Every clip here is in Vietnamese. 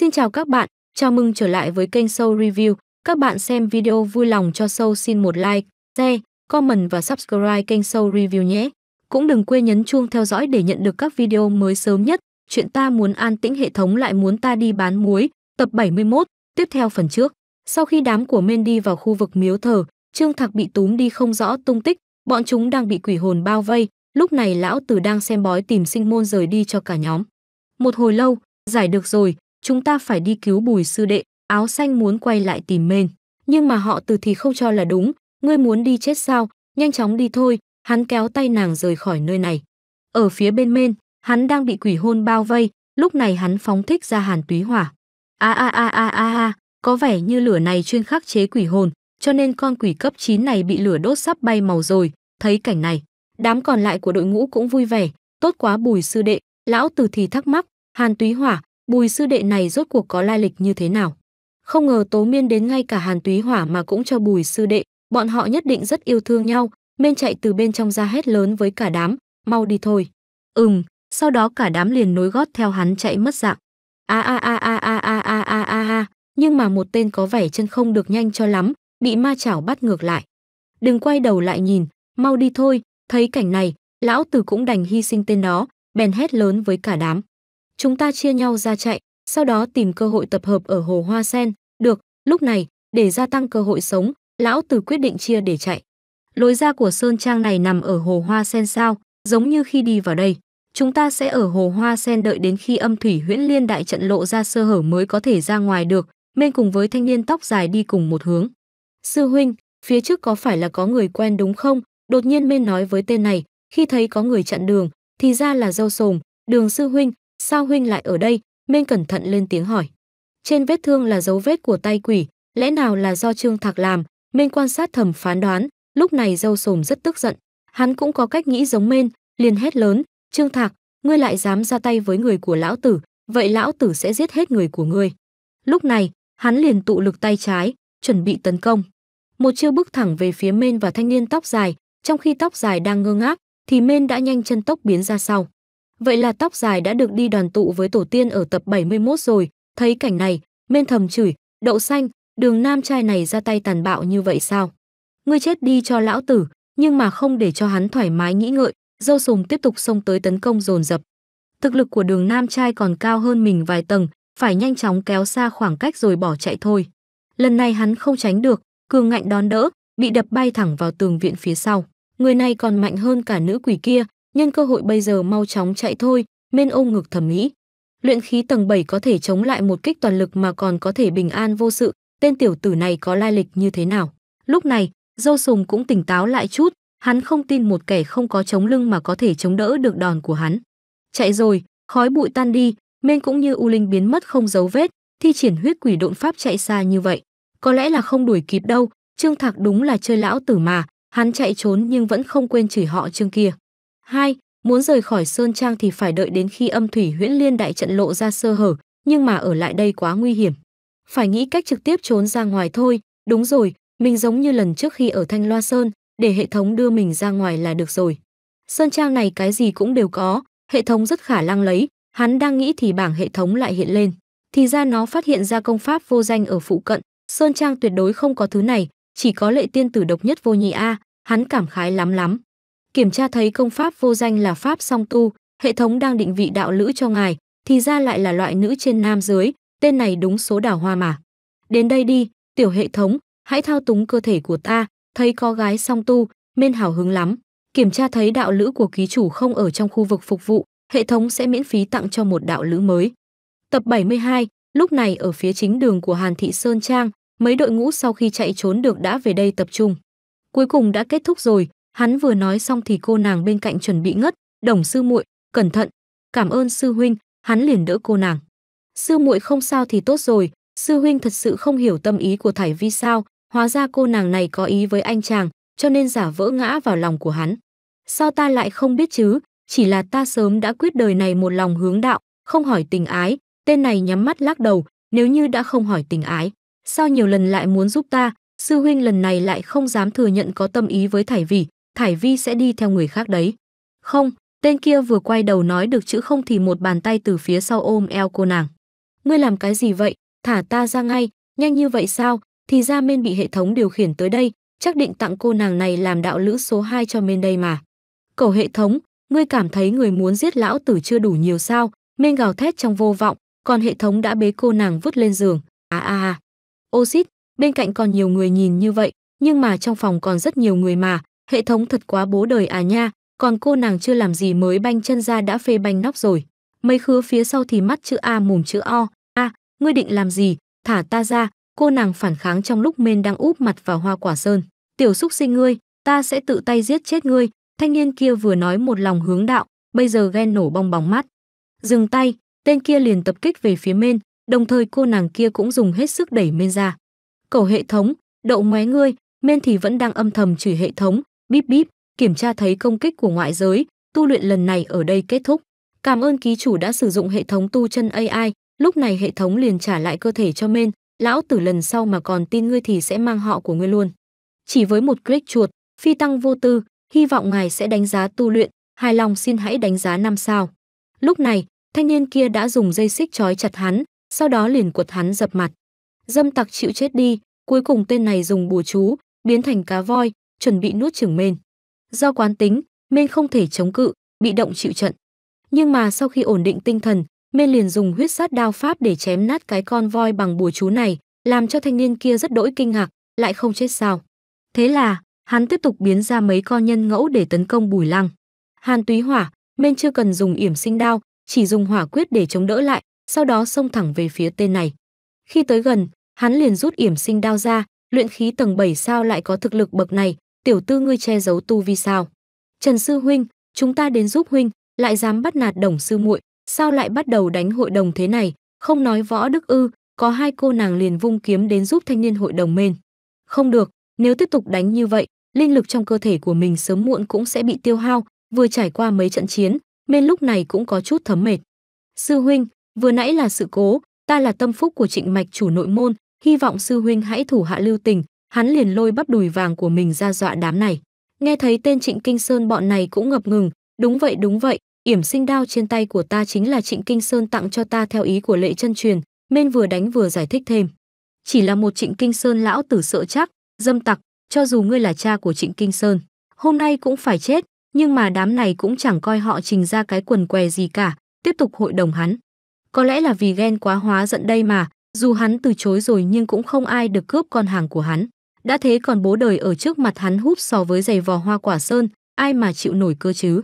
Xin chào các bạn, chào mừng trở lại với kênh Show Review. Các bạn xem video vui lòng cho Show xin một like, share, comment và subscribe kênh Show Review nhé. Cũng đừng quên nhấn chuông theo dõi để nhận được các video mới sớm nhất. Chuyện ta muốn an tĩnh hệ thống lại muốn ta đi bán muối, tập 71, tiếp theo phần trước. Sau khi đám của Mendy vào khu vực miếu thờ, Trương Thạc bị túm đi không rõ tung tích, bọn chúng đang bị quỷ hồn bao vây, lúc này lão tử đang xem bói tìm sinh môn rời đi cho cả nhóm. Một hồi lâu, giải được rồi, chúng ta phải đi cứu bùi sư đệ, áo xanh muốn quay lại tìm mên. Nhưng mà họ từ thì không cho là đúng, ngươi muốn đi chết sao, nhanh chóng đi thôi, hắn kéo tay nàng rời khỏi nơi này. Ở phía bên mên, hắn đang bị quỷ hôn bao vây, lúc này hắn phóng thích ra hàn túy hỏa. A a a a a a, có vẻ như lửa này chuyên khắc chế quỷ hồn, cho nên con quỷ cấp 9 này bị lửa đốt sắp bay màu rồi, thấy cảnh này. Đám còn lại của đội ngũ cũng vui vẻ, tốt quá bùi sư đệ, lão tử thì thắc mắc, hàn túy hỏa, Bùi sư đệ này rốt cuộc có lai lịch như thế nào? Không ngờ Tố Miên đến ngay cả Hàn Túy Hỏa mà cũng cho Bùi sư đệ, bọn họ nhất định rất yêu thương nhau, Mên chạy từ bên trong ra hét lớn với cả đám, mau đi thôi. Ừm, sau đó cả đám liền nối gót theo hắn chạy mất dạng. A a a a a a a a a a, nhưng mà một tên có vẻ chân không được nhanh cho lắm, bị ma chảo bắt ngược lại. Đừng quay đầu lại nhìn, mau đi thôi, thấy cảnh này, lão tử cũng đành hy sinh tên đó, bèn hét lớn với cả đám chúng ta chia nhau ra chạy, sau đó tìm cơ hội tập hợp ở hồ Hoa Sen. Được, lúc này, để gia tăng cơ hội sống, lão tử quyết định chia để chạy. Lối ra của Sơn Trang này nằm ở hồ Hoa Sen sao, giống như khi đi vào đây. Chúng ta sẽ ở hồ Hoa Sen đợi đến khi âm thủy huyễn liên đại trận lộ ra sơ hở mới có thể ra ngoài được, men cùng với thanh niên tóc dài đi cùng một hướng. Sư huynh, phía trước có phải là có người quen đúng không? Đột nhiên men nói với tên này, khi thấy có người chặn đường, thì ra là dâu sồm, đường sư huynh, Sao huynh lại ở đây? Minh cẩn thận lên tiếng hỏi. Trên vết thương là dấu vết của tay quỷ, lẽ nào là do Trương Thạc làm? Minh quan sát thầm phán đoán, lúc này dâu sồm rất tức giận. Hắn cũng có cách nghĩ giống Minh, liền hét lớn, Trương Thạc, ngươi lại dám ra tay với người của lão tử, vậy lão tử sẽ giết hết người của ngươi. Lúc này, hắn liền tụ lực tay trái, chuẩn bị tấn công. Một chiêu bước thẳng về phía Mên và thanh niên tóc dài, trong khi tóc dài đang ngơ ngác, thì Mên đã nhanh chân tốc biến ra sau. Vậy là tóc dài đã được đi đoàn tụ với tổ tiên ở tập 71 rồi, thấy cảnh này, Mên thầm chửi, đậu xanh, đường nam trai này ra tay tàn bạo như vậy sao? Ngươi chết đi cho lão tử, nhưng mà không để cho hắn thoải mái nghĩ ngợi, dâu sùng tiếp tục xông tới tấn công dồn dập. Thực lực của đường nam trai còn cao hơn mình vài tầng, phải nhanh chóng kéo xa khoảng cách rồi bỏ chạy thôi. Lần này hắn không tránh được, cường ngạnh đón đỡ, bị đập bay thẳng vào tường viện phía sau. Người này còn mạnh hơn cả nữ quỷ kia, nhân cơ hội bây giờ mau chóng chạy thôi, Mên ôm ngực thẩm mỹ. Luyện khí tầng 7 có thể chống lại một kích toàn lực mà còn có thể bình an vô sự, tên tiểu tử này có lai lịch như thế nào. Lúc này, Dâu Sùng cũng tỉnh táo lại chút, hắn không tin một kẻ không có chống lưng mà có thể chống đỡ được đòn của hắn. Chạy rồi, khói bụi tan đi, Mên cũng như U Linh biến mất không dấu vết, thi triển huyết quỷ độn pháp chạy xa như vậy. Có lẽ là không đuổi kịp đâu, Trương Thạc đúng là chơi lão tử mà, hắn chạy trốn nhưng vẫn không quên chửi họ Trương kia. 2. Muốn rời khỏi Sơn Trang thì phải đợi đến khi âm thủy huyễn liên đại trận lộ ra sơ hở, nhưng mà ở lại đây quá nguy hiểm. Phải nghĩ cách trực tiếp trốn ra ngoài thôi, đúng rồi, mình giống như lần trước khi ở Thanh Loa Sơn, để hệ thống đưa mình ra ngoài là được rồi. Sơn Trang này cái gì cũng đều có, hệ thống rất khả năng lấy, hắn đang nghĩ thì bảng hệ thống lại hiện lên. Thì ra nó phát hiện ra công pháp vô danh ở phụ cận, Sơn Trang tuyệt đối không có thứ này, chỉ có lệ tiên tử độc nhất vô nhị A, hắn cảm khái lắm lắm. Kiểm tra thấy công pháp vô danh là pháp song tu, hệ thống đang định vị đạo lữ cho ngài, thì ra lại là loại nữ trên nam dưới tên này đúng số đảo hoa mà. Đến đây đi, tiểu hệ thống, hãy thao túng cơ thể của ta, thấy có gái song tu, men hào hứng lắm. Kiểm tra thấy đạo lữ của ký chủ không ở trong khu vực phục vụ, hệ thống sẽ miễn phí tặng cho một đạo lữ mới. Tập 72, lúc này ở phía chính đường của Hàn Thị Sơn Trang, mấy đội ngũ sau khi chạy trốn được đã về đây tập trung. Cuối cùng đã kết thúc rồi, Hắn vừa nói xong thì cô nàng bên cạnh chuẩn bị ngất, "Đồng sư muội, cẩn thận, cảm ơn sư huynh." Hắn liền đỡ cô nàng. "Sư muội không sao thì tốt rồi, sư huynh thật sự không hiểu tâm ý của thải vi sao, hóa ra cô nàng này có ý với anh chàng, cho nên giả vỡ ngã vào lòng của hắn." Sao ta lại không biết chứ, chỉ là ta sớm đã quyết đời này một lòng hướng đạo, không hỏi tình ái, tên này nhắm mắt lắc đầu, nếu như đã không hỏi tình ái, sao nhiều lần lại muốn giúp ta, sư huynh lần này lại không dám thừa nhận có tâm ý với thải vỉ, Thải Vi sẽ đi theo người khác đấy. Không, tên kia vừa quay đầu nói được chữ không thì một bàn tay từ phía sau ôm eo cô nàng. Ngươi làm cái gì vậy? Thả ta ra ngay, nhanh như vậy sao? Thì ra Mên bị hệ thống điều khiển tới đây, chắc định tặng cô nàng này làm đạo lữ số 2 cho Mên đây mà. Cầu hệ thống, ngươi cảm thấy người muốn giết lão tử chưa đủ nhiều sao? Mên gào thét trong vô vọng, còn hệ thống đã bế cô nàng vứt lên giường. À à à. Ô xít, bên cạnh còn nhiều người nhìn như vậy, nhưng mà trong phòng còn rất nhiều người mà, hệ thống thật quá bố đời à nha, còn cô nàng chưa làm gì mới banh chân ra đã phê banh nóc rồi. Mấy khứa phía sau thì mắt chữ A mồm chữ O, a, ngươi định làm gì, thả ta ra, cô nàng phản kháng trong lúc mên đang úp mặt vào hoa quả sơn. Tiểu xúc sinh ngươi, ta sẽ tự tay giết chết ngươi, thanh niên kia vừa nói một lòng hướng đạo, bây giờ ghen nổ bong bóng mắt. Dừng tay, tên kia liền tập kích về phía mên, đồng thời cô nàng kia cũng dùng hết sức đẩy mên ra. Cầu hệ thống, đậu ngoé ngươi, mên thì vẫn đang âm thầm chửi hệ thống, Bíp bíp, kiểm tra thấy công kích của ngoại giới, tu luyện lần này ở đây kết thúc. Cảm ơn ký chủ đã sử dụng hệ thống tu chân AI, lúc này hệ thống liền trả lại cơ thể cho men, lão tử lần sau mà còn tin ngươi thì sẽ mang họ của ngươi luôn. Chỉ với một click chuột, phi tăng vô tư, hy vọng ngài sẽ đánh giá tu luyện, hài lòng xin hãy đánh giá năm sao. Lúc này, thanh niên kia đã dùng dây xích trói chặt hắn, sau đó liền quật hắn dập mặt. Dâm tặc chịu chết đi, cuối cùng tên này dùng bùa chú, biến thành cá voi, chuẩn bị nuốt chửng Mên. Do quán tính, Mên không thể chống cự, bị động chịu trận. Nhưng mà sau khi ổn định tinh thần, Mên liền dùng huyết sát đao pháp để chém nát cái con voi bằng bùa chú này, làm cho thanh niên kia rất đỗi kinh ngạc, lại không chết sao. Thế là, hắn tiếp tục biến ra mấy con nhân ngẫu để tấn công Bùi Lăng. Hàn Túy Hỏa, Mên chưa cần dùng yểm sinh đao, chỉ dùng hỏa quyết để chống đỡ lại, sau đó xông thẳng về phía tên này. Khi tới gần, hắn liền rút yểm sinh đao ra, luyện khí tầng 7 sao lại có thực lực bậc này, tiểu tư ngươi che giấu tu vi sao? Trần sư huynh, chúng ta đến giúp huynh, lại dám bắt nạt đồng sư muội, sao lại bắt đầu đánh hội đồng thế này, không nói võ đức ư, có hai cô nàng liền vung kiếm đến giúp thanh niên hội đồng mên. Không được, nếu tiếp tục đánh như vậy, linh lực trong cơ thể của mình sớm muộn cũng sẽ bị tiêu hao, vừa trải qua mấy trận chiến, mên lúc này cũng có chút thấm mệt. Sư huynh, vừa nãy là sự cố, ta là tâm phúc của trịnh mạch chủ nội môn, hy vọng sư huynh hãy thủ hạ lưu tình, hắn liền lôi bắp đùi vàng của mình ra dọa đám này. Nghe thấy tên Trịnh Kinh Sơn bọn này cũng ngập ngừng, đúng vậy đúng vậy, yểm sinh đao trên tay của ta chính là Trịnh Kinh Sơn tặng cho ta theo ý của lệ chân truyền, Mên vừa đánh vừa giải thích thêm. Chỉ là một Trịnh Kinh Sơn lão tử sợ chắc, dâm tặc, cho dù ngươi là cha của Trịnh Kinh Sơn, hôm nay cũng phải chết, nhưng mà đám này cũng chẳng coi họ trình ra cái quần què gì cả, tiếp tục hội đồng hắn. Có lẽ là vì ghen quá hóa giận đây mà, dù hắn từ chối rồi nhưng cũng không ai được cướp con hàng của hắn. Đã thế còn bố đời ở trước mặt hắn húp so với giày vò hoa quả sơn, ai mà chịu nổi cơ chứ.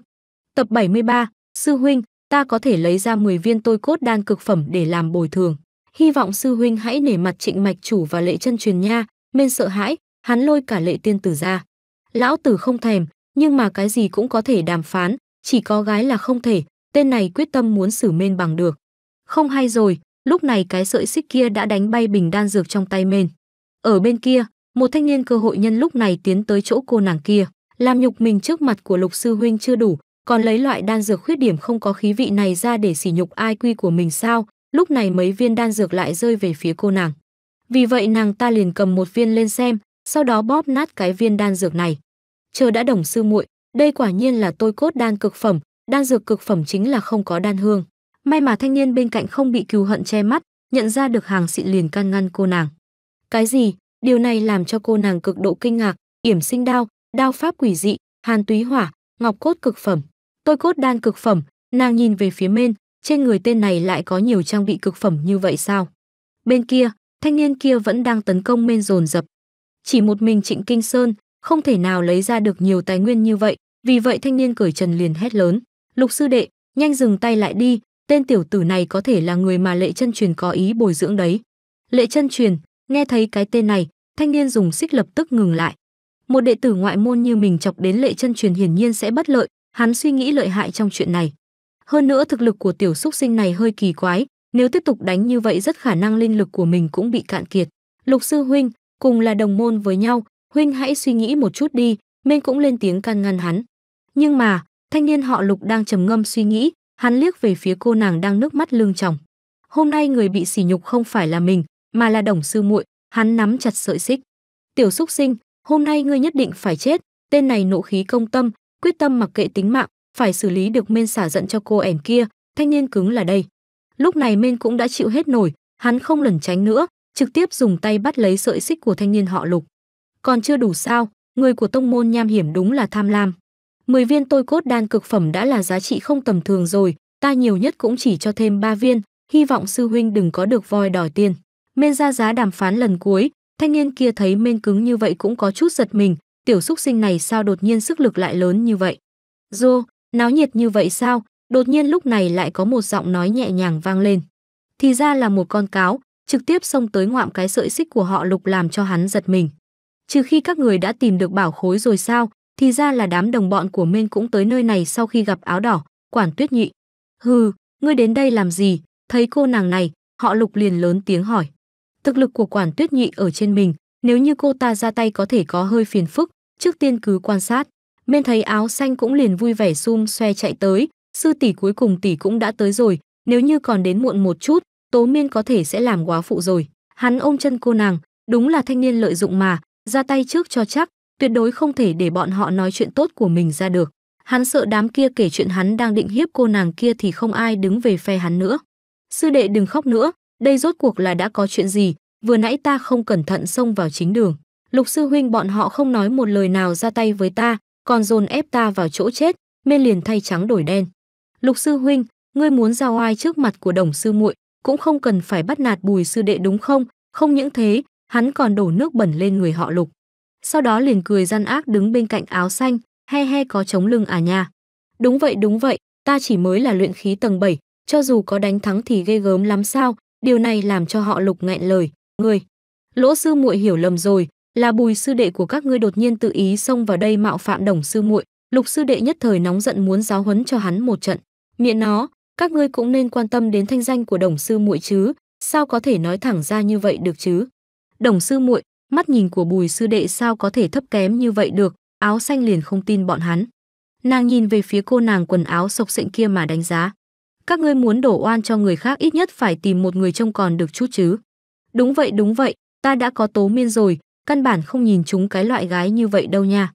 Tập 73, Sư Huynh, ta có thể lấy ra 10 viên tôi cốt đan cực phẩm để làm bồi thường. Hy vọng Sư Huynh hãy nể mặt trịnh mạch chủ và lệ chân truyền nha, men sợ hãi, hắn lôi cả lệ tiên tử ra. Lão tử không thèm, nhưng mà cái gì cũng có thể đàm phán, chỉ có gái là không thể, tên này quyết tâm muốn xử men bằng được. Không hay rồi, lúc này cái sợi xích kia đã đánh bay bình đan dược trong tay men. Ở bên kia, một thanh niên cơ hội nhân lúc này tiến tới chỗ cô nàng kia, làm nhục mình trước mặt của Lục sư huynh chưa đủ, còn lấy loại đan dược khuyết điểm không có khí vị này ra để sỉ nhục ai quy của mình sao? Lúc này mấy viên đan dược lại rơi về phía cô nàng. Vì vậy nàng ta liền cầm một viên lên xem, sau đó bóp nát cái viên đan dược này. Chờ đã đồng sư muội, đây quả nhiên là tôi cốt đan cực phẩm, đan dược cực phẩm chính là không có đan hương. May mà thanh niên bên cạnh không bị cừu hận che mắt, nhận ra được hàng xịn liền can ngăn cô nàng. Cái gì? Điều này làm cho cô nàng cực độ kinh ngạc, yểm sinh đao, đao pháp quỷ dị, hàn túy hỏa, ngọc cốt cực phẩm, tôi cốt đan cực phẩm, nàng nhìn về phía bên, trên người tên này lại có nhiều trang bị cực phẩm như vậy sao? Bên kia, thanh niên kia vẫn đang tấn công men dồn dập. Chỉ một mình Trịnh Kinh Sơn, không thể nào lấy ra được nhiều tài nguyên như vậy, vì vậy thanh niên cởi trần liền hét lớn, "Lục sư đệ, nhanh dừng tay lại đi, tên tiểu tử này có thể là người mà Lệ Chân Truyền có ý bồi dưỡng đấy." Lệ Chân Truyền, Nghe thấy cái tên này, thanh niên dùng xích lập tức ngừng lại. Một đệ tử ngoại môn như mình chọc đến lệ chân truyền hiển nhiên sẽ bất lợi, hắn suy nghĩ lợi hại trong chuyện này. Hơn nữa thực lực của tiểu xúc sinh này hơi kỳ quái, nếu tiếp tục đánh như vậy rất khả năng linh lực của mình cũng bị cạn kiệt. Lục sư huynh, cùng là đồng môn với nhau, huynh hãy suy nghĩ một chút đi, Minh cũng lên tiếng can ngăn hắn. Nhưng mà, thanh niên họ Lục đang trầm ngâm suy nghĩ, hắn liếc về phía cô nàng đang nước mắt lưng tròng. Hôm nay người bị sỉ nhục không phải là mình, mà là đồng sư muội, hắn nắm chặt sợi xích. Tiểu xúc Sinh, hôm nay ngươi nhất định phải chết, tên này nộ khí công tâm, quyết tâm mặc kệ tính mạng, phải xử lý được men xả giận cho cô ẻm kia, thanh niên cứng là đây. Lúc này men cũng đã chịu hết nổi, hắn không lẩn tránh nữa, trực tiếp dùng tay bắt lấy sợi xích của thanh niên họ Lục. Còn chưa đủ sao, người của tông môn nham hiểm đúng là tham lam. Mười viên tôi cốt đan cực phẩm đã là giá trị không tầm thường rồi, ta nhiều nhất cũng chỉ cho thêm ba viên, hy vọng sư huynh đừng có được voi đòi tiền men ra giá đàm phán lần cuối thanh niên kia thấy men cứng như vậy cũng có chút giật mình tiểu xúc sinh này sao đột nhiên sức lực lại lớn như vậy dô náo nhiệt như vậy sao đột nhiên lúc này lại có một giọng nói nhẹ nhàng vang lên thì ra là một con cáo trực tiếp xông tới ngoạm cái sợi xích của họ lục làm cho hắn giật mình trừ khi các người đã tìm được bảo khối rồi sao thì ra là đám đồng bọn của men cũng tới nơi này sau khi gặp áo đỏ quản tuyết nhị hừ ngươi đến đây làm gì thấy cô nàng này họ lục liền lớn tiếng hỏi thực lực của quản tuyết nhị ở trên mình nếu như cô ta ra tay có thể có hơi phiền phức trước tiên cứ quan sát men thấy áo xanh cũng liền vui vẻ xum xoe chạy tới sư tỷ cuối cùng tỷ cũng đã tới rồi nếu như còn đến muộn một chút tố miên có thể sẽ làm quá phụ rồi hắn ôm chân cô nàng đúng là thanh niên lợi dụng mà ra tay trước cho chắc tuyệt đối không thể để bọn họ nói chuyện tốt của mình ra được hắn sợ đám kia kể chuyện hắn đang định hiếp cô nàng kia thì không ai đứng về phe hắn nữa sư đệ đừng khóc nữa đây rốt cuộc là đã có chuyện gì, vừa nãy ta không cẩn thận xông vào chính đường. Lục sư huynh bọn họ không nói một lời nào ra tay với ta, còn dồn ép ta vào chỗ chết, mê liền thay trắng đổi đen. Lục sư huynh, ngươi muốn giao ai trước mặt của đồng sư muội, cũng không cần phải bắt nạt bùi sư đệ đúng không? Không những thế, hắn còn đổ nước bẩn lên người họ lục. Sau đó liền cười gian ác đứng bên cạnh áo xanh, he he có chống lưng à nha. Đúng vậy đúng vậy, ta chỉ mới là luyện khí tầng 7, cho dù có đánh thắng thì ghê gớm lắm sao, điều này làm cho họ lục nghẹn lời, "Ngươi, Lỗ sư muội hiểu lầm rồi, là Bùi sư đệ của các ngươi đột nhiên tự ý xông vào đây mạo phạm Đồng sư muội." Lục sư đệ nhất thời nóng giận muốn giáo huấn cho hắn một trận. Miệng nó, các ngươi cũng nên quan tâm đến thanh danh của Đồng sư muội chứ, sao có thể nói thẳng ra như vậy được chứ? Đồng sư muội, mắt nhìn của Bùi sư đệ sao có thể thấp kém như vậy được, áo xanh liền không tin bọn hắn. Nàng nhìn về phía cô nàng quần áo sộc sệnh kia mà đánh giá các ngươi muốn đổ oan cho người khác ít nhất phải tìm một người trông còn được chút chứ. Đúng vậy đúng vậy, ta đã có tố miên rồi, căn bản không nhìn chúng cái loại gái như vậy đâu nha.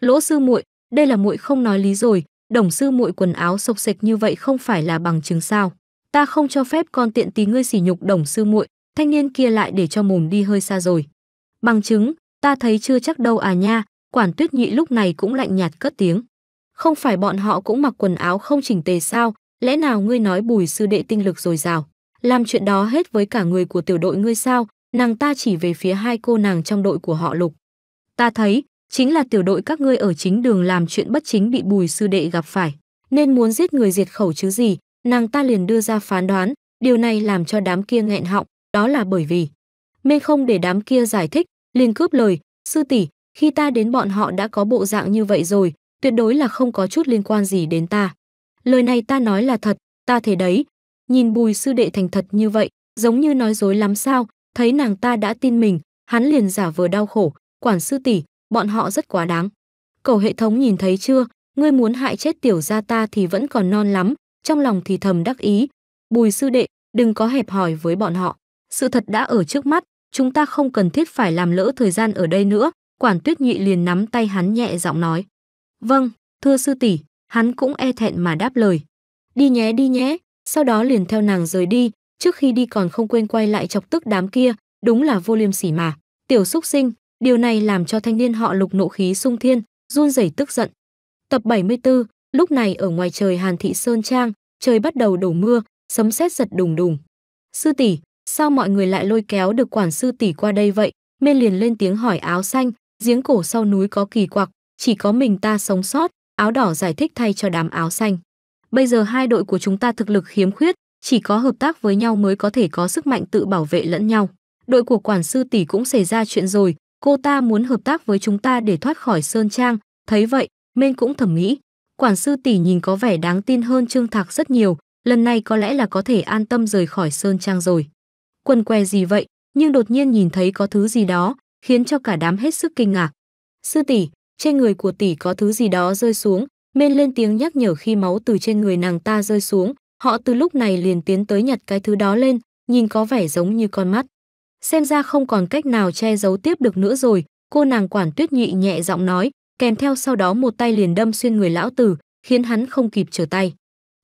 Lỗ sư muội, đây là muội không nói lý rồi, đồng sư muội quần áo sộc sệch như vậy không phải là bằng chứng sao? Ta không cho phép con tiện tí ngươi sỉ nhục đồng sư muội, thanh niên kia lại để cho mồm đi hơi xa rồi. Bằng chứng, ta thấy chưa chắc đâu à nha, quản tuyết nhị lúc này cũng lạnh nhạt cất tiếng. Không phải bọn họ cũng mặc quần áo không chỉnh tề sao, lẽ nào ngươi nói bùi sư đệ tinh lực dồi dào làm chuyện đó hết với cả người của tiểu đội ngươi sao nàng ta chỉ về phía hai cô nàng trong đội của họ lục ta thấy chính là tiểu đội các ngươi ở chính đường làm chuyện bất chính bị bùi sư đệ gặp phải nên muốn giết người diệt khẩu chứ gì nàng ta liền đưa ra phán đoán điều này làm cho đám kia nghẹn họng đó là bởi vì mê không để đám kia giải thích liền cướp lời sư tỷ khi ta đến bọn họ đã có bộ dạng như vậy rồi tuyệt đối là không có chút liên quan gì đến ta Lời này ta nói là thật, ta thể đấy. Nhìn bùi sư đệ thành thật như vậy, giống như nói dối lắm sao, thấy nàng ta đã tin mình, hắn liền giả vờ đau khổ, quản sư tỷ, bọn họ rất quá đáng. Cầu hệ thống nhìn thấy chưa, ngươi muốn hại chết tiểu gia ta thì vẫn còn non lắm, trong lòng thì thầm đắc ý. Bùi sư đệ, đừng có hẹp hòi với bọn họ. Sự thật đã ở trước mắt, chúng ta không cần thiết phải làm lỡ thời gian ở đây nữa. Quản tuyết nhị liền nắm tay hắn nhẹ giọng nói. Vâng, thưa sư tỷ, hắn cũng e thẹn mà đáp lời. Đi nhé đi nhé, sau đó liền theo nàng rời đi, trước khi đi còn không quên quay lại chọc tức đám kia, đúng là vô liêm sỉ mà. Tiểu xúc sinh, điều này làm cho thanh niên họ lục nộ khí sung thiên, run rẩy tức giận. Tập 74, lúc này ở ngoài trời Hàn Thị Sơn Trang, trời bắt đầu đổ mưa, sấm sét giật đùng đùng. Sư tỷ, sao mọi người lại lôi kéo được quản sư tỷ qua đây vậy? Mên liền lên tiếng hỏi áo xanh, giếng cổ sau núi có kỳ quặc, chỉ có mình ta sống sót, Áo đỏ giải thích thay cho đám áo xanh. Bây giờ hai đội của chúng ta thực lực khiếm khuyết, chỉ có hợp tác với nhau mới có thể có sức mạnh tự bảo vệ lẫn nhau. Đội của quản sư tỷ cũng xảy ra chuyện rồi, cô ta muốn hợp tác với chúng ta để thoát khỏi sơn trang, thấy vậy, Mên cũng thẩm nghĩ. Quản sư tỷ nhìn có vẻ đáng tin hơn Trương Thạc rất nhiều, lần này có lẽ là có thể an tâm rời khỏi sơn trang rồi. Quần què gì vậy, nhưng đột nhiên nhìn thấy có thứ gì đó, khiến cho cả đám hết sức kinh ngạc. Sư tỷ, trên người của tỷ có thứ gì đó rơi xuống, men lên tiếng nhắc nhở khi máu từ trên người nàng ta rơi xuống, họ từ lúc này liền tiến tới nhặt cái thứ đó lên, nhìn có vẻ giống như con mắt. Xem ra không còn cách nào che giấu tiếp được nữa rồi, cô nàng quản tuyết nhị nhẹ giọng nói, kèm theo sau đó một tay liền đâm xuyên người lão tử, khiến hắn không kịp trở tay.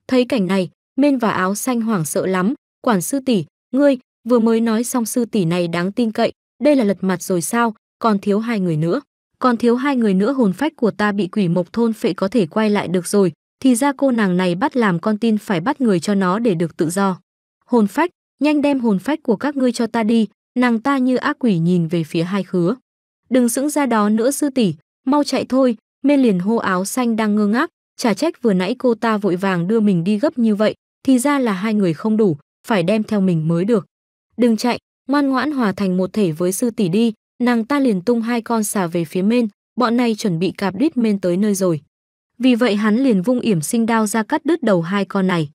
Thấy cảnh này, men và áo xanh hoảng sợ lắm, quản sư tỷ, ngươi, vừa mới nói xong sư tỷ này đáng tin cậy, đây là lật mặt rồi sao, còn thiếu hai người nữa còn thiếu hai người nữa hồn phách của ta bị quỷ mộc thôn phệ có thể quay lại được rồi, thì ra cô nàng này bắt làm con tin phải bắt người cho nó để được tự do. Hồn phách, nhanh đem hồn phách của các ngươi cho ta đi, nàng ta như ác quỷ nhìn về phía hai khứa. Đừng sững ra đó nữa sư tỷ, mau chạy thôi, Mên liền hô áo xanh đang ngơ ngác, trả trách vừa nãy cô ta vội vàng đưa mình đi gấp như vậy, thì ra là hai người không đủ, phải đem theo mình mới được. Đừng chạy, ngoan ngoãn hòa thành một thể với sư tỷ đi, nàng ta liền tung hai con xà về phía mên, bọn này chuẩn bị cạp đít mên tới nơi rồi. Vì vậy hắn liền vung yểm sinh đao ra cắt đứt đầu hai con này.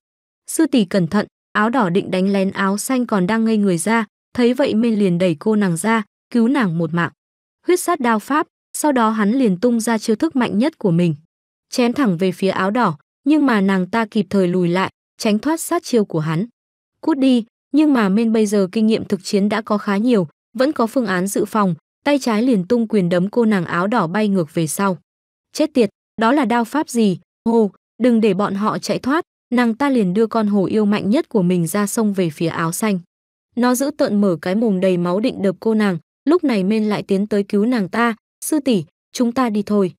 Sư tỷ cẩn thận, áo đỏ định đánh lén áo xanh còn đang ngây người ra, thấy vậy mên liền đẩy cô nàng ra, cứu nàng một mạng. Huyết sát đao pháp, sau đó hắn liền tung ra chiêu thức mạnh nhất của mình. Chém thẳng về phía áo đỏ, nhưng mà nàng ta kịp thời lùi lại, tránh thoát sát chiêu của hắn. Cút đi, nhưng mà Mên bây giờ kinh nghiệm thực chiến đã có khá nhiều, vẫn có phương án dự phòng, tay trái liền tung quyền đấm cô nàng áo đỏ bay ngược về sau. Chết tiệt, đó là đao pháp gì? Hồ, đừng để bọn họ chạy thoát, nàng ta liền đưa con hồ yêu mạnh nhất của mình ra sông về phía áo xanh. Nó giữ tợn mở cái mồm đầy máu định đập cô nàng, lúc này men lại tiến tới cứu nàng ta, sư tỷ, chúng ta đi thôi.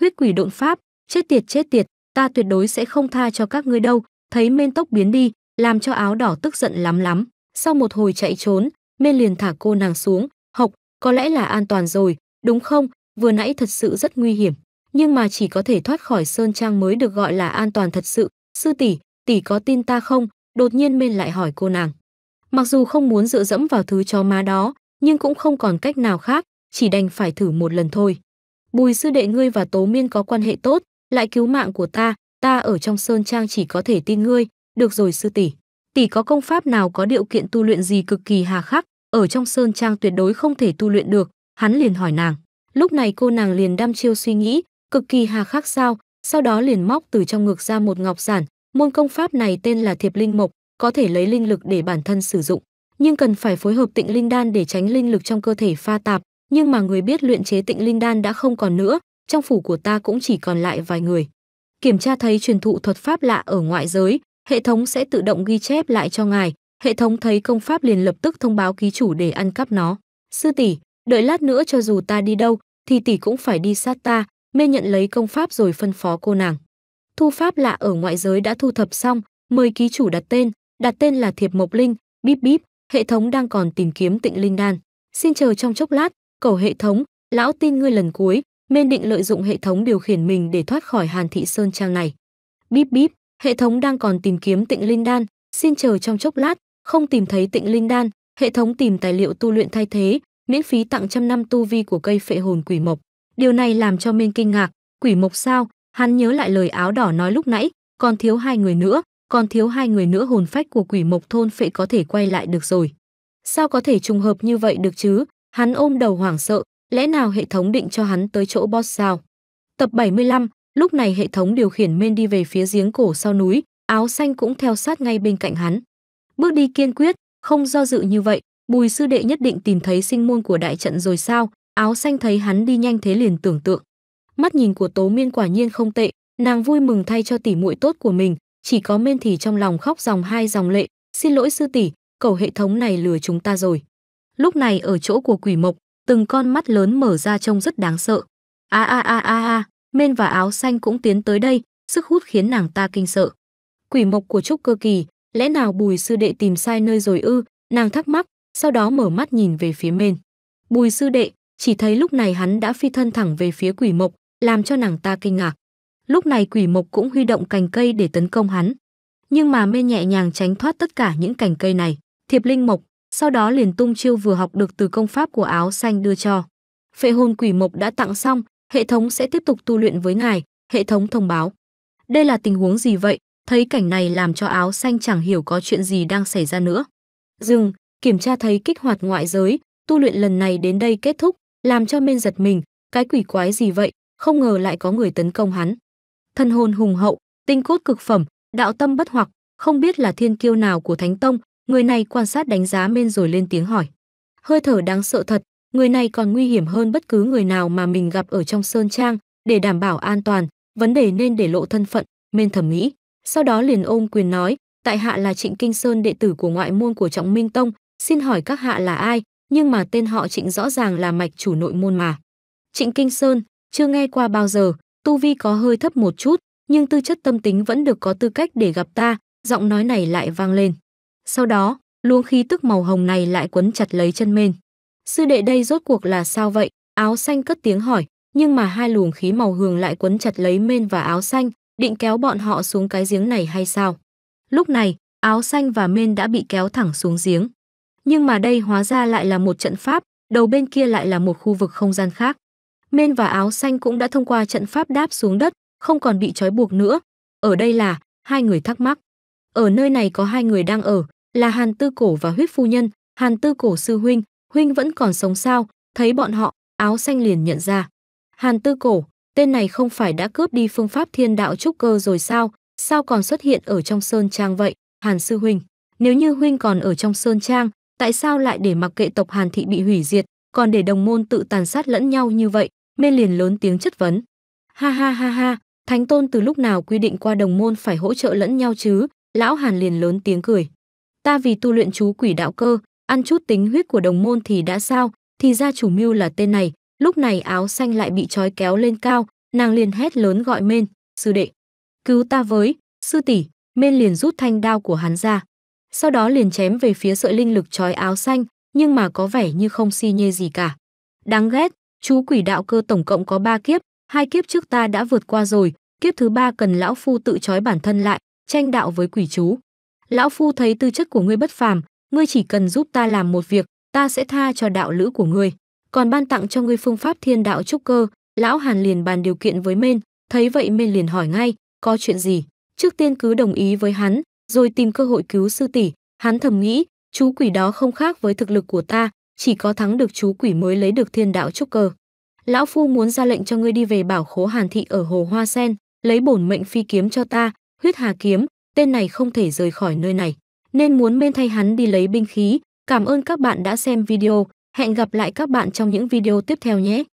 Huyết quỷ độn pháp, chết tiệt chết tiệt, ta tuyệt đối sẽ không tha cho các ngươi đâu, thấy men tốc biến đi, làm cho áo đỏ tức giận lắm lắm. Sau một hồi chạy trốn, Mên liền thả cô nàng xuống, học, có lẽ là an toàn rồi, đúng không? Vừa nãy thật sự rất nguy hiểm, nhưng mà chỉ có thể thoát khỏi sơn trang mới được gọi là an toàn thật sự. Sư tỷ, tỷ có tin ta không? Đột nhiên Mên lại hỏi cô nàng. Mặc dù không muốn dựa dẫm vào thứ chó má đó, nhưng cũng không còn cách nào khác, chỉ đành phải thử một lần thôi. Bùi sư đệ ngươi và Tố Miên có quan hệ tốt, lại cứu mạng của ta, ta ở trong sơn trang chỉ có thể tin ngươi, được rồi sư tỷ tỷ có công pháp nào có điều kiện tu luyện gì cực kỳ hà khắc, ở trong sơn trang tuyệt đối không thể tu luyện được, hắn liền hỏi nàng. Lúc này cô nàng liền đăm chiêu suy nghĩ, cực kỳ hà khắc sao, sau đó liền móc từ trong ngực ra một ngọc giản, môn công pháp này tên là Thiệp Linh Mộc, có thể lấy linh lực để bản thân sử dụng, nhưng cần phải phối hợp Tịnh Linh đan để tránh linh lực trong cơ thể pha tạp, nhưng mà người biết luyện chế Tịnh Linh đan đã không còn nữa, trong phủ của ta cũng chỉ còn lại vài người. Kiểm tra thấy truyền thụ thuật pháp lạ ở ngoại giới, hệ thống sẽ tự động ghi chép lại cho ngài. Hệ thống thấy công pháp liền lập tức thông báo ký chủ để ăn cắp nó. Sư tỷ, đợi lát nữa cho dù ta đi đâu, thì tỷ cũng phải đi sát ta, mê nhận lấy công pháp rồi phân phó cô nàng. Thu pháp lạ ở ngoại giới đã thu thập xong, mời ký chủ đặt tên, đặt tên là Thiệp Mộc Linh, bíp bíp, hệ thống đang còn tìm kiếm tịnh linh đan. Xin chờ trong chốc lát, cầu hệ thống, lão tin ngươi lần cuối, mên định lợi dụng hệ thống điều khiển mình để thoát khỏi Hàn Thị Sơn Trang này. Bíp bíp, Hệ thống đang còn tìm kiếm Tịnh Linh Đan, xin chờ trong chốc lát, không tìm thấy Tịnh Linh Đan, hệ thống tìm tài liệu tu luyện thay thế, miễn phí tặng trăm năm tu vi của cây phệ hồn quỷ mộc. Điều này làm cho Minh kinh ngạc, quỷ mộc sao? Hắn nhớ lại lời áo đỏ nói lúc nãy, còn thiếu hai người nữa, còn thiếu hai người nữa hồn phách của quỷ mộc thôn phệ có thể quay lại được rồi. Sao có thể trùng hợp như vậy được chứ? Hắn ôm đầu hoảng sợ, lẽ nào hệ thống định cho hắn tới chỗ boss sao? Tập 75, Lúc này hệ thống điều khiển men đi về phía giếng cổ sau núi, áo xanh cũng theo sát ngay bên cạnh hắn. Bước đi kiên quyết, không do dự như vậy, Bùi sư đệ nhất định tìm thấy sinh môn của đại trận rồi sao? Áo xanh thấy hắn đi nhanh thế liền tưởng tượng. Mắt nhìn của Tố Miên quả nhiên không tệ, nàng vui mừng thay cho tỷ muội tốt của mình, chỉ có Miên thì trong lòng khóc dòng hai dòng lệ, xin lỗi sư tỷ, cầu hệ thống này lừa chúng ta rồi. Lúc này ở chỗ của quỷ mộc, từng con mắt lớn mở ra trông rất đáng sợ. A a a a a, men và áo xanh cũng tiến tới đây, sức hút khiến nàng ta kinh sợ. Quỷ mộc của Trúc Cơ Kỳ, lẽ nào Bùi sư đệ tìm sai nơi rồi ư? Nàng thắc mắc, sau đó mở mắt nhìn về phía men. Bùi sư đệ, chỉ thấy lúc này hắn đã phi thân thẳng về phía quỷ mộc, làm cho nàng ta kinh ngạc. Lúc này quỷ mộc cũng huy động cành cây để tấn công hắn. Nhưng mà mê nhẹ nhàng tránh thoát tất cả những cành cây này, thiệp linh mộc, sau đó liền tung chiêu vừa học được từ công pháp của áo xanh đưa cho. Phệ hồn quỷ mộc đã tặng xong, hệ thống sẽ tiếp tục tu luyện với ngài, hệ thống thông báo. Đây là tình huống gì vậy? Thấy cảnh này làm cho áo xanh chẳng hiểu có chuyện gì đang xảy ra nữa. Dừng, kiểm tra thấy kích hoạt ngoại giới, tu luyện lần này đến đây kết thúc, làm cho men giật mình, cái quỷ quái gì vậy, không ngờ lại có người tấn công hắn. Thân hồn hùng hậu, tinh cốt cực phẩm, đạo tâm bất hoặc, không biết là thiên kiêu nào của Thánh Tông, người này quan sát đánh giá men rồi lên tiếng hỏi. Hơi thở đáng sợ thật, Người này còn nguy hiểm hơn bất cứ người nào mà mình gặp ở trong sơn trang, để đảm bảo an toàn, vấn đề nên để lộ thân phận, men thẩm mỹ. Sau đó liền ôm quyền nói, tại hạ là Trịnh Kinh Sơn đệ tử của ngoại môn của Trọng Minh Tông, xin hỏi các hạ là ai, nhưng mà tên họ Trịnh rõ ràng là mạch chủ nội môn mà. Trịnh Kinh Sơn, chưa nghe qua bao giờ, tu vi có hơi thấp một chút, nhưng tư chất tâm tính vẫn được có tư cách để gặp ta, giọng nói này lại vang lên. Sau đó, luống khí tức màu hồng này lại quấn chặt lấy chân mên sư đệ đây rốt cuộc là sao vậy? Áo xanh cất tiếng hỏi, nhưng mà hai luồng khí màu hường lại quấn chặt lấy mên và áo xanh, định kéo bọn họ xuống cái giếng này hay sao? Lúc này, áo xanh và mên đã bị kéo thẳng xuống giếng. Nhưng mà đây hóa ra lại là một trận pháp, đầu bên kia lại là một khu vực không gian khác. Mên và áo xanh cũng đã thông qua trận pháp đáp xuống đất, không còn bị trói buộc nữa. Ở đây là, hai người thắc mắc. Ở nơi này có hai người đang ở, là Hàn Tư Cổ và Huyết Phu Nhân, Hàn Tư Cổ Sư Huynh, huynh vẫn còn sống sao thấy bọn họ áo xanh liền nhận ra hàn tư cổ tên này không phải đã cướp đi phương pháp thiên đạo trúc cơ rồi sao sao còn xuất hiện ở trong sơn trang vậy hàn sư huynh nếu như huynh còn ở trong sơn trang tại sao lại để mặc kệ tộc hàn thị bị hủy diệt còn để đồng môn tự tàn sát lẫn nhau như vậy mê liền lớn tiếng chất vấn ha ha ha ha thánh tôn từ lúc nào quy định qua đồng môn phải hỗ trợ lẫn nhau chứ lão hàn liền lớn tiếng cười ta vì tu luyện chú quỷ đạo cơ ăn chút tính huyết của đồng môn thì đã sao, thì ra chủ mưu là tên này, lúc này áo xanh lại bị trói kéo lên cao, nàng liền hét lớn gọi mên, sư đệ, cứu ta với, sư tỷ, mên liền rút thanh đao của hắn ra. Sau đó liền chém về phía sợi linh lực trói áo xanh, nhưng mà có vẻ như không si nhê gì cả. Đáng ghét, chú quỷ đạo cơ tổng cộng có 3 kiếp, hai kiếp trước ta đã vượt qua rồi, kiếp thứ ba cần lão phu tự trói bản thân lại, tranh đạo với quỷ chú. Lão phu thấy tư chất của ngươi bất phàm, ngươi chỉ cần giúp ta làm một việc, ta sẽ tha cho đạo lữ của ngươi. Còn ban tặng cho ngươi phương pháp thiên đạo trúc cơ, lão Hàn liền bàn điều kiện với Mên, thấy vậy Mên liền hỏi ngay, có chuyện gì? Trước tiên cứ đồng ý với hắn, rồi tìm cơ hội cứu sư tỷ, hắn thầm nghĩ, chú quỷ đó không khác với thực lực của ta, chỉ có thắng được chú quỷ mới lấy được thiên đạo trúc cơ. Lão phu muốn ra lệnh cho ngươi đi về bảo khố Hàn thị ở hồ Hoa Sen, lấy bổn mệnh phi kiếm cho ta, huyết hà kiếm, tên này không thể rời khỏi nơi này nên muốn bên thay hắn đi lấy binh khí. Cảm ơn các bạn đã xem video. Hẹn gặp lại các bạn trong những video tiếp theo nhé.